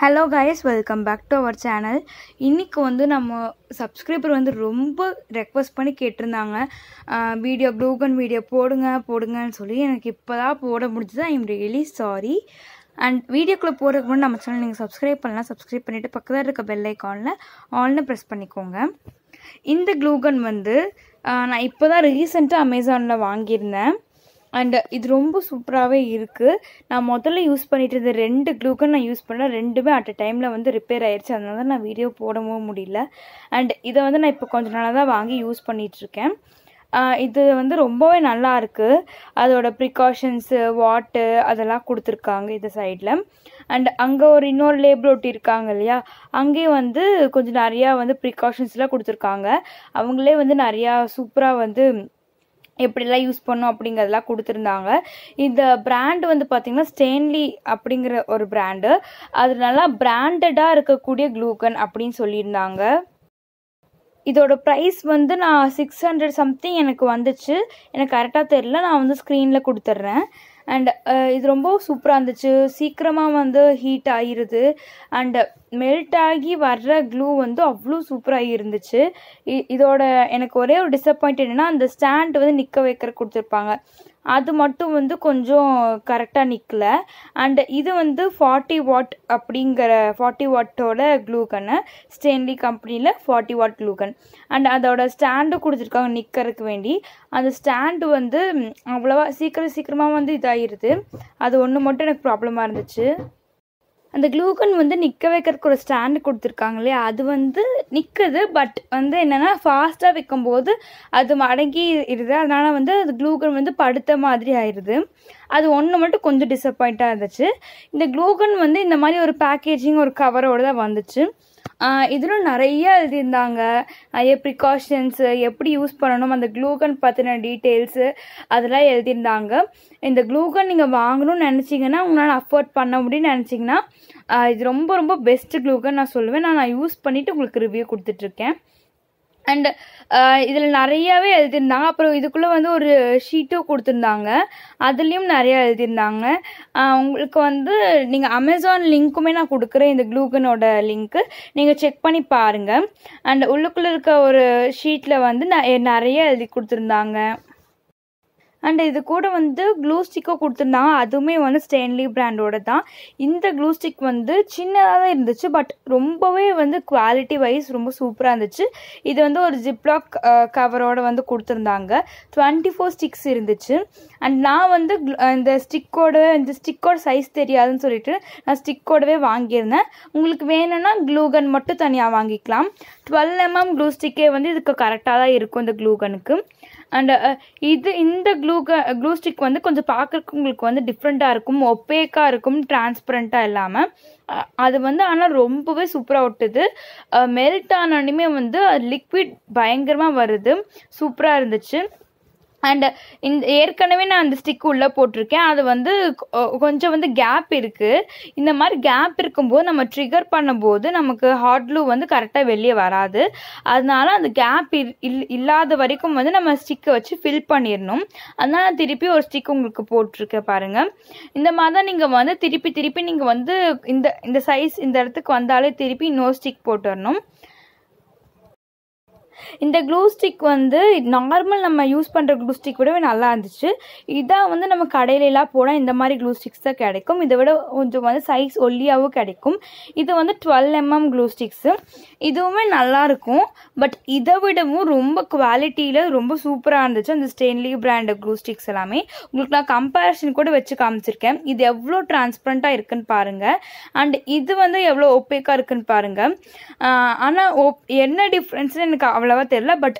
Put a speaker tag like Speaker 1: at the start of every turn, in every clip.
Speaker 1: hello guys welcome back to our channel இன்றைக்கி வந்து நம்ம சப்ஸ்கிரைபர் வந்து ரொம்ப ரெக்வஸ்ட் பண்ணி கேட்டிருந்தாங்க வீடியோ ப்ளூகன் வீடியோ போடுங்க போடுங்கன்னு சொல்லி எனக்கு இப்போ தான் போட முடிஞ்சது I am really sorry and வீடியோக்குள்ளே போகிறதுக்கு முன்னாடி நம்ம சேனல் நீங்கள் சப்ஸ்கிரைப் பண்ணலாம் சப்ஸ்கிரைப் பண்ணிவிட்டு பக்கத்தில் இருக்க பெல் ஐக்கானில் ஆல்னு ப்ரெஸ் பண்ணிக்கோங்க இந்த க்ளூகன் வந்து நான் இப்போ தான் ரீசெண்டாக அமேசானில் வாங்கியிருந்தேன் அண்ட் இது ரொம்ப சூப்பராகவே இருக்குது நான் முதல்ல யூஸ் பண்ணிகிட்டு இருந்த ரெண்டு க்ளூக்கன் நான் யூஸ் பண்ணேன் ரெண்டுமே அட் அ டைமில் வந்து ரிப்பேர் ஆயிடுச்சு அதனால தான் நான் வீடியோ போடவும் முடியல அண்ட் இதை வந்து நான் இப்போ கொஞ்ச நாளாக தான் வாங்கி யூஸ் பண்ணிகிட்ருக்கேன் இது வந்து ரொம்பவே நல்லா இருக்குது அதோடய ப்ரிகாஷன்ஸு வாட்டு அதெல்லாம் கொடுத்துருக்காங்க இந்த சைடில் அண்ட் அங்கே ஒரு இன்னொரு லேபிள் ஒட்டியிருக்காங்க இல்லையா அங்கேயும் வந்து கொஞ்சம் நிறையா வந்து ப்ரிகாஷன்ஸ்லாம் கொடுத்துருக்காங்க அவங்களே வந்து நிறையா சூப்பராக வந்து எப்படிலாம் யூஸ் பண்ணும் அப்படிங்கிறதெல்லாம் கொடுத்துருந்தாங்க இந்த பிராண்டு வந்து பார்த்திங்கன்னா ஸ்டெயின்லி அப்படிங்கிற ஒரு பிராண்டு அது நல்லா பிராண்டடாக இருக்கக்கூடிய க்ளூகன் அப்படின்னு சொல்லியிருந்தாங்க இதோட ப்ரைஸ் வந்து நான் சிக்ஸ் ஹண்ட்ரட் சம்திங் எனக்கு வந்துச்சு எனக்கு கரெக்டாக தெரில நான் வந்து ஸ்க்ரீனில் கொடுத்துட்றேன் அண்ட் இது ரொம்ப சூப்பராக இருந்துச்சு சீக்கிரமாக வந்து ஹீட் ஆகிருது அண்டு மெல்ட் ஆகி வர்ற க்ளூ வந்து அவ்வளோ சூப்பராக இருந்துச்சு இதோட எனக்கு ஒரே ஒரு டிசப்பாயிண்ட் என்னென்னா அந்த ஸ்டாண்ட் வந்து நிற்க வைக்கிற கொடுத்துருப்பாங்க அது மட்டும் வந்து கொஞ்சம் கரெக்டாக நிற்கல அண்டு இது வந்து ஃபார்ட்டி வாட் அப்படிங்கிற ஃபார்ட்டி வாட்டோட க்ளூ கன்னு ஸ்டேன்லி கம்பெனியில் forty watt glue gun and அதோட ஸ்டாண்டு கொடுத்துருக்காங்க நிற்கிறதுக்கு வேண்டி அந்த ஸ்டாண்டு வந்து அவ்வளோவா சீக்கிரம் சீக்கிரமாக வந்து இதாகிடுது அது ஒன்று மட்டும் எனக்கு ப்ராப்ளமாக இருந்துச்சு அந்த க்ளூகன் வந்து நிற்க வைக்கிறதுக்கு ஒரு ஸ்டாண்டு கொடுத்துருக்காங்க இல்லையா அது வந்து நிற்குது பட் வந்து என்னென்னா ஃபாஸ்ட்டாக வைக்கும்போது அது மடங்கி இருது அதனால் வந்து அது க்ளூகன் வந்து படுத்த மாதிரி ஆயிடுது அது ஒன்று மட்டும் கொஞ்சம் டிசப்பாயிண்ட்டாக இருந்துச்சு இந்த க்ளூகன் வந்து இந்த மாதிரி ஒரு பேக்கேஜிங் ஒரு கவரோடு தான் வந்துச்சு இதிலும் நிறைய எழுதியிருந்தாங்க நிறைய ப்ரிகாஷன்ஸு எப்படி யூஸ் பண்ணணும் அந்த க்ளூகன் பற்றின டீட்டெயில்ஸு அதெல்லாம் எழுதியிருந்தாங்க இந்த க்ளூகன் நீங்கள் வாங்கணும்னு நினச்சிங்கன்னா உங்களால் அஃபோர்ட் பண்ண முடியும்னு நினச்சிங்கன்னா இது ரொம்ப ரொம்ப பெஸ்ட்டு க்ளூகன் நான் சொல்லுவேன் நான் நான் யூஸ் பண்ணிவிட்டு உங்களுக்கு ரிவ்யூ கொடுத்துட்ருக்கேன் அண்டு uh, இதில் நிறையாவே எழுதியிருந்தாங்க அப்புறம் இதுக்குள்ளே வந்து ஒரு ஷீட்டும் கொடுத்துருந்தாங்க அதுலேயும் நிறையா எழுதியிருந்தாங்க உங்களுக்கு வந்து நீங்கள் அமேசான் லிங்க்குமே நான் கொடுக்குறேன் இந்த க்ளூகனோட லிங்க்கு நீங்கள் செக் பண்ணி பாருங்கள் அண்ட் உள்ளுக்குள்ளே இருக்க ஒரு ஷீட்டில் வந்து நிறைய எழுதி கொடுத்துருந்தாங்க அண்ட் இது கூட வந்து க்ளூ ஸ்டிக்கோ கொடுத்துருந்தாங்க அதுவுமே வந்து ஸ்டேன்லி பிராண்டோட தான் இந்த க்ளூ ஸ்டிக் வந்து சின்னதாக தான் இருந்துச்சு பட் ரொம்பவே வந்து குவாலிட்டி வைஸ் ரொம்ப சூப்பராக இருந்துச்சு இது வந்து ஒரு ஜிப்லாக் கவரோட வந்து கொடுத்துருந்தாங்க டுவெண்ட்டி ஃபோர் ஸ்டிக்ஸ் இருந்துச்சு அண்ட் நான் வந்து இந்த ஸ்டிக்கோட இந்த ஸ்டிக்கோட சைஸ் தெரியாதுன்னு சொல்லிட்டு நான் ஸ்டிக்கோடவே வாங்கியிருந்தேன் உங்களுக்கு வேணும்னா க்ளூகன் மட்டும் தனியாக வாங்கிக்கலாம் டுவெல் எம்எம் க்ளூ ஸ்டிக்கே வந்து இதுக்கு கரெக்டாக தான் இருக்கும் இந்த க்ளூகனுக்கு அண்ட் இது இந்த க்ளூ க்ளூ க்ளூ ஸ்டிக் வந்து கொஞ்சம் பார்க்குறக்கு உங்களுக்கு வந்து டிஃப்ரெண்ட்டாக இருக்கும் ஒப்பேக்காக இருக்கும் டிரான்ஸ்பரண்ட்டாக இல்லாமல் அது வந்து ஆனால் ரொம்பவே சூப்பராக ஒட்டுது மெல்ட் ஆனாலுமே வந்து லிக்விட் பயங்கரமாக வருது சூப்பராக இருந்துச்சு அண்ட் இந்த ஏற்கனவே நான் அந்த ஸ்டிக் உள்ளே போட்டிருக்கேன் அது வந்து கொஞ்சம் வந்து கேப் இருக்குது இந்த மாதிரி கேப் இருக்கும்போது நம்ம ட்ரிகர் பண்ணும்போது நமக்கு ஹாட் க்ளூ வந்து கரெக்டாக வெளியே வராது அதனால அந்த கேப் இல் இல்லாத வரைக்கும் வந்து நம்ம ஸ்டிக்கை வச்சு ஃபில் பண்ணிடணும் அதனால நான் திருப்பி ஒரு ஸ்டிக் உங்களுக்கு போட்டிருக்கேன் பாருங்கள் இந்த மாதிரி தான் நீங்கள் வந்து திருப்பி திருப்பி நீங்கள் வந்து இந்த இந்த சைஸ் இந்த இடத்துக்கு வந்தாலே திருப்பி இன்னொரு ஸ்டிக் போட்டுடணும் இந்த க்ளூ ஸ்டிக் வந்து நார்மல் நம்ம யூஸ் பண்ணுற க்ளூ ஸ்டிக் விடவே நல்லா இருந்துச்சு இதான் வந்து நம்ம கடையிலலாம் போனால் இந்த மாதிரி க்ளூ ஸ்டிக்ஸ் தான் கிடைக்கும் இதை விட கொஞ்சம் வந்து சைஸ் ஒல்லியாகவும் கிடைக்கும் இது வந்து டுவெல் எம்எம் க்ளூ ஸ்டிக்ஸு இதுவுமே நல்லாயிருக்கும் பட் இதை விடவும் ரொம்ப குவாலிட்டியில் ரொம்ப சூப்பராக இருந்துச்சு அந்த ஸ்டெயின்லி பிராண்ட் க்ளூ ஸ்டிக்ஸ் எல்லாமே உங்களுக்கு நான் கம்பேரிசன் கூட வச்சு காமிச்சிருக்கேன் இது எவ்வளோ டிரான்ஸ்பரண்ட்டாக இருக்குன்னு பாருங்கள் அண்ட் இது வந்து எவ்வளோ ஒப்பேக்காக இருக்குன்னு பாருங்கள் ஆனால் ஒப் என்ன டிஃப்ரென்ஸ்னு எனக்கு அவ்வளோ அவ்வளோவா தெரில பட்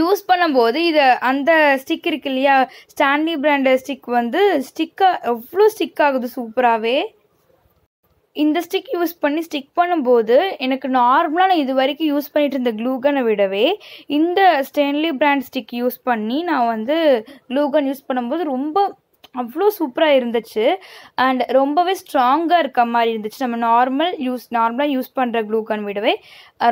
Speaker 1: யூஸ் பண்ணும்போது இது அந்த ஸ்டிக் இருக்கு இல்லையா ஸ்டான்லி பிராண்ட் ஸ்டிக் வந்து ஸ்டிக்காக எவ்வளோ ஸ்டிக் ஆகுது சூப்பராகவே இந்த ஸ்டிக் யூஸ் பண்ணி ஸ்டிக் பண்ணும்போது எனக்கு நார்மலாக நான் இது வரைக்கும் யூஸ் பண்ணிட்டு இருந்த க்ளூகனை விடவே இந்த ஸ்டேன்லி பிராண்ட் ஸ்டிக் யூஸ் பண்ணி நான் வந்து க்ளூகன் யூஸ் பண்ணும்போது ரொம்ப அவ்வளோ சூப்பராக இருந்துச்சு அண்ட் ரொம்பவே ஸ்ட்ராங்காக இருக்க மாதிரி இருந்துச்சு நம்ம நார்மல் யூஸ் நார்மலாக யூஸ் பண்ணுற க்ளூகன் விடவே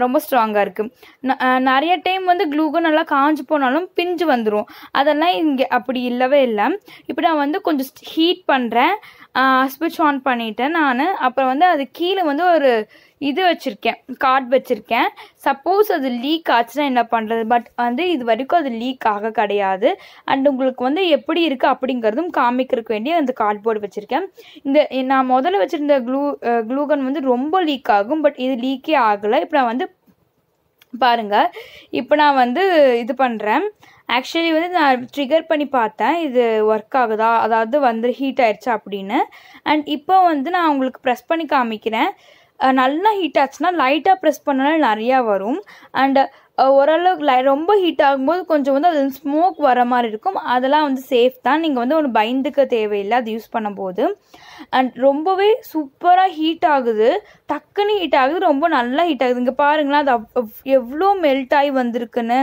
Speaker 1: ரொம்ப ஸ்ட்ராங்காக இருக்குது நிறைய டைம் வந்து க்ளூகன் நல்லா காஞ்சு போனாலும் பிஞ்சு வந்துடும் அதெல்லாம் இங்கே அப்படி இல்லவே இல்லை இப்போ நான் வந்து கொஞ்சம் ஹீட் பண்ணுறேன் ஸ்விட்ச் ஆன் பண்ணிவிட்டேன் நான் அப்புறம் வந்து அது கீழே வந்து ஒரு இது வச்சுருக்கேன் கார்ட் வச்சுருக்கேன் சப்போஸ் அது லீக் ஆச்சுன்னா என்ன பண்ணுறது பட் வந்து இது வரைக்கும் அது லீக் ஆக கிடையாது அண்ட் உங்களுக்கு வந்து எப்படி இருக்குது அப்படிங்கிறதும் காமிக்கிறதுக்கு வேண்டிய அந்த கார்ட்போர்டு வச்சுருக்கேன் இந்த நான் முதல்ல வச்சுருந்த க்ளூ க்ளூகன் வந்து ரொம்ப லீக் ஆகும் பட் இது லீக்கே ஆகலை இப்போ நான் வந்து பாருங்கள் இப்போ நான் வந்து இது பண்ணுறேன் ஆக்சுவலி வந்து நான் ட்ரிகர் பண்ணி பார்த்தேன் இது ஒர்க் ஆகுதா அதாவது வந்து ஹீட் ஆயிடுச்சா அப்படின்னு அண்ட் இப்போ வந்து நான் உங்களுக்கு ப்ரெஸ் பண்ணி காமிக்கிறேன் நல்லா ஹீட் ஆச்சுன்னா லைட்டாக ப்ரெஸ் பண்ணனால நிறையா வரும் அண்டு ஓரளவுக்கு லை ரொம்ப ஹீட் ஆகும்போது கொஞ்சம் வந்து அது ஸ்மோக் வர மாதிரி இருக்கும் அதெல்லாம் வந்து சேஃப் தான் நீங்கள் வந்து ஒன்று பயந்துக்க தேவையில்லை அது யூஸ் பண்ணும்போது அண்ட் ரொம்பவே சூப்பராக ஹீட் ஆகுது டக்குன்னு ஹீட் ஆகுது ரொம்ப நல்லா ஹீட் ஆகுது இங்கே பாருங்களேன் அது எவ்வளோ மெல்ட் ஆகி வந்திருக்குன்னு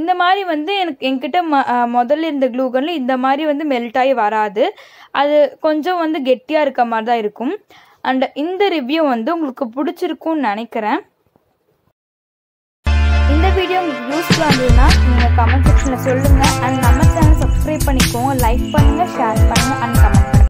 Speaker 1: இந்த மாதிரி வந்து எனக்கு என்கிட்ட ம முதல்ல இருந்த க்ளூகனில் இந்த மாதிரி வந்து மெல்ட் ஆகி வராது அது கொஞ்சம் வந்து கெட்டியாக இருக்க மாதிரி தான் இருக்கும் அண்ட் இந்த ரிவ்யூ வந்து உங்களுக்கு பிடிச்சிருக்கும்னு நினைக்கிறேன் இந்த வீடியோ உங்களுக்கு யூஸ்ஃபுல்லாக இருந்ததுன்னா நீங்கள் கமெண்ட் செக்ஷனில் சொல்லுங்கள் அண்ட் நம்ம சேனல் சப்ஸ்கிரைப் பண்ணிக்கோங்க லைக் பண்ணுங்கள் ஷேர் பண்ணுங்கள் அண்ட்